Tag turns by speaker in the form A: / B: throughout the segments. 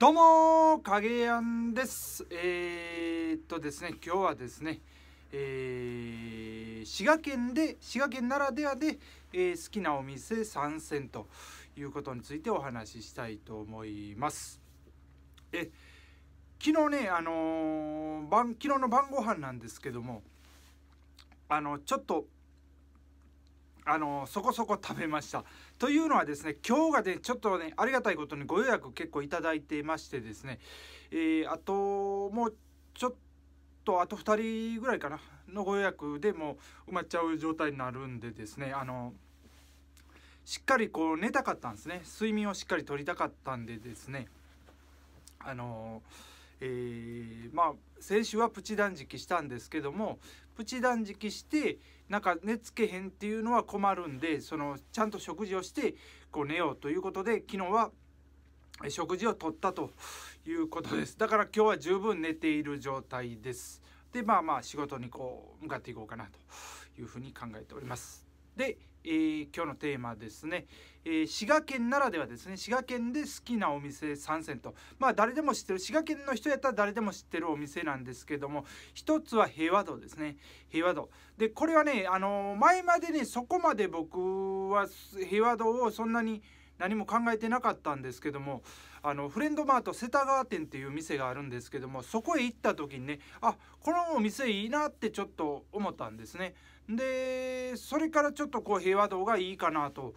A: どうも影やんです。えー、っとですね今日はですね、えー、滋賀県で滋賀県ならではで、えー、好きなお店参戦ということについてお話ししたいと思います。え昨日ねあの晩昨日の晩ご飯なんですけどもあのちょっとあのそこそこ食べましたというのはですね今日がねちょっとねありがたいことにご予約結構いいてましてですね、えー、あともうちょっとあと2人ぐらいかなのご予約でもう埋まっちゃう状態になるんでですねあのしっかりこう寝たかったんですね睡眠をしっかりとりたかったんでですねあのーえー、まあ先週はプチ断食したんですけどもプチ断食してなんか寝つけへんっていうのは困るんでそのちゃんと食事をしてこう寝ようということで昨日は食事をとったということですだから今日は十分寝ている状態ですでまあまあ仕事にこう向かっていこうかなというふうに考えておりますでえー、今日のテーマですね、えー、滋賀県ならではですね滋賀県で好きなお店3選とまあ誰でも知ってる滋賀県の人やったら誰でも知ってるお店なんですけども一つは平和堂ですね平和堂でこれはねあの前までねそこまで僕は平和堂をそんなに何も考えてなかったんですけどもあのフレンドマート世田川店っていう店があるんですけどもそこへ行った時にねあこのお店いいなってちょっと思ったんですね。でそれからちょっとこう平和堂がいいかなと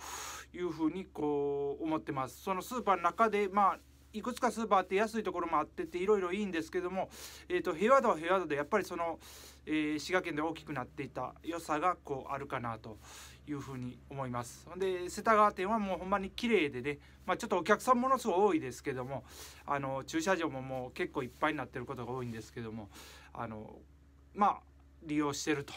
A: いうふうにこう思ってます。そのスーパーの中でまあいくつかスーパーあって安いところもあってっていろいろいいんですけども、えーと、平和度は平和度でやっぱりその、えー、滋賀県で大きくなっていた良さがこうあるかなというふうに思います。で世田谷店はもうほんまに綺麗でね、まあ、ちょっとお客さんものすごい多いですけどもあの駐車場ももう結構いっぱいになってることが多いんですけどもあのまあ利用してると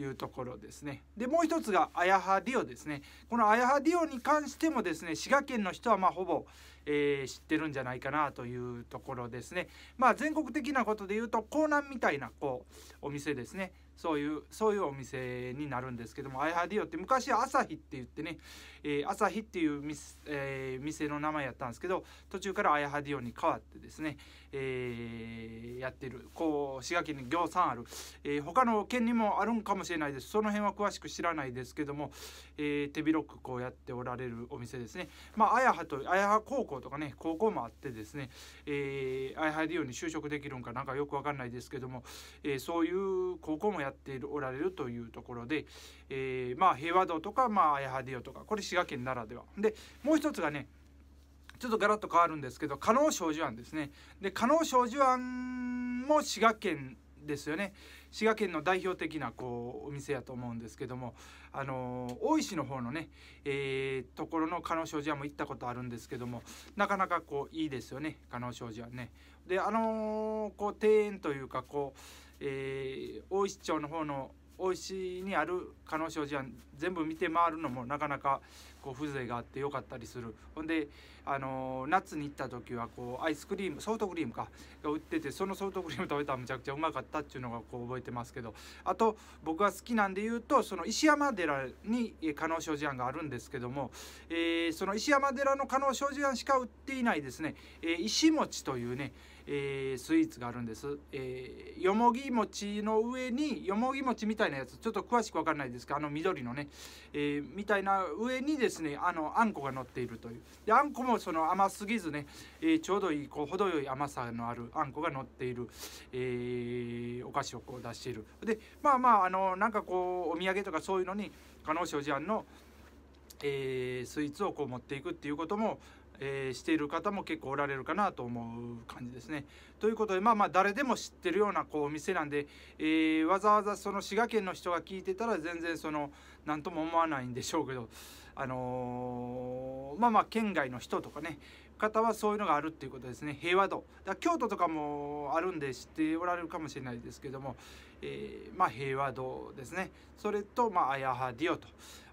A: いうところですねでもう一つがアヤハディオですねこのアヤハディオに関してもですね滋賀県の人はまほぼ、えー、知ってるんじゃないかなというところですねまあ全国的なことで言うと江南みたいなこうお店ですねそういうそういうお店になるんですけどもアヤハディオって昔は朝日って言ってね、えー、朝日っていう店,、えー、店の名前やったんですけど途中からアヤハディオに変わってですね、えー、やってるこう滋賀県に行産ある、えー、他の県にもあるんかももしれないですその辺は詳しく知らないですけども、えー、手広くこうやっておられるお店ですねまあ綾葉と綾葉高校とかね高校もあってですね、えー、綾葉利用に就職できるんかなんかよく分かんないですけども、えー、そういう高校もやっておられるというところで、えー、まあ平和堂とかまあ綾葉利用とかこれ滋賀県ならではでもう一つがねちょっとガラッと変わるんですけど加納少女庵ですねで加納少女庵も滋賀県ですよね滋賀県の代表的なこうお店やと思うんですけども、あの大石の方のね、えー、ところの加納障子屋も行ったことあるんですけどもなかなかこういいですよね加納障子屋ね。であのー、こう庭園というかこう、えー、大石町の方の大石にある加納障子屋全部見て回るのもなかなか。こう風情があって良かったりするほんで、あの夏に行った時はこうアイスクリームソフトクリームかが売っててそのソフトクリーム食べたらむ ちゃくちゃうまかったっていうのがこう覚えてますけどあと僕が好きなんで言うとその石山寺に加納障子庵があるんですけども、えー、その石山寺の加納障子庵しか売っていないですね、えー、石餅というね、えー、スイーツがあるんです、えー、よもぎ餅の上によもぎ餅みたいなやつちょっと詳しく分かんないですけあの緑のね、えー、みたいな上にですですねあのあんこが乗っているというであんこもその甘すぎずね、えー、ちょうどいいこう程よい甘さのあるあんこが乗っている、えー、お菓子をこう出しているでまあまああのなんかこうお土産とかそういうのに加納庄司庵の、えー、スイーツをこう持っていくっていうこともえー、している方も結構おられるかなと思う感じですね。ということでまあまあ誰でも知ってるようなこうお店なんで、えー、わざわざその滋賀県の人が聞いてたら全然その何とも思わないんでしょうけどあのー、まあまあ県外の人とかね方はそういうのがあるっていうことですね平和度だ京都とかもあるんで知っておられるかもしれないですけども、えー、まあ平和度ですねそれとまあアヤディオと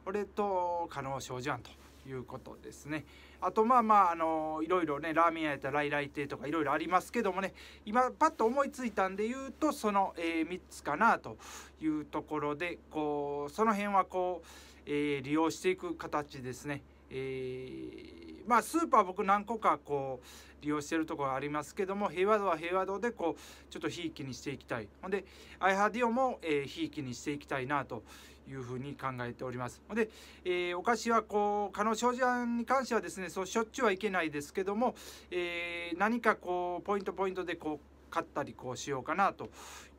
A: これと加納少女庵ということですねあとまあまああのいろいろねラーメン屋やったら来来亭とかいろいろありますけどもね今パッと思いついたんで言うとその、えー、3つかなというところでこうその辺はこうえー、利用していく形ですね。えー、まあスーパー僕何個かこう利用してるところありますけども平和度は平和度でこうちょっとひいきにしていきたいほんでアイハディオもひいきにしていきたいなというふうに考えておりますほんで、えー、お菓子はこう加納商事案に関してはですねそうしょっちゅうはいけないですけども、えー、何かこうポイントポイントでこう買ったりこうしようかなと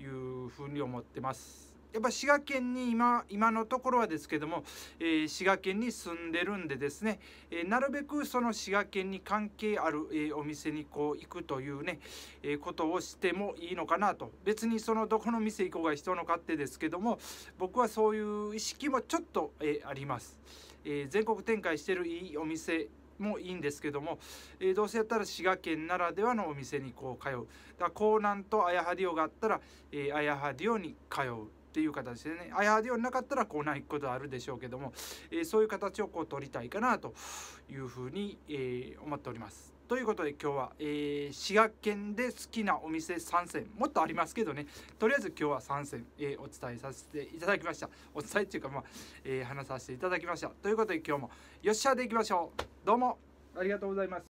A: いうふうに思ってます。やっぱ滋賀県に今、今のところはですけども、えー、滋賀県に住んでるんでですね、えー、なるべくその滋賀県に関係ある、えー、お店にこう行くというね、えことをしてもいいのかなと。別にそのどこの店行こうが人のかってですけども、僕はそういう意識もちょっと、えあります。え全国展開してるいいお店もいいんですけども、えー、どうせやったら滋賀県ならではのお店にこう通うだから江南と綾波オがあったら綾波、えー、オに通うっていう形でねあやではなかったらこうないことあるでしょうけども、えー、そういう形をこう取りたいかなというふうに、えー、思っております。ということで今日は、えー、滋賀県で好きなお店3選もっとありますけどねとりあえず今日は3選、えー、お伝えさせていただきましたお伝えっていうかまあ、えー、話させていただきましたということで今日もよっしゃでいきましょうどうもありがとうございます